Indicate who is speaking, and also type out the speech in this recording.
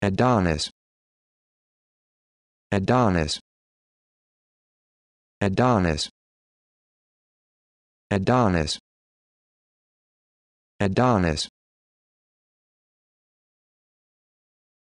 Speaker 1: Adonis Adonis Adonis Adonis Adonis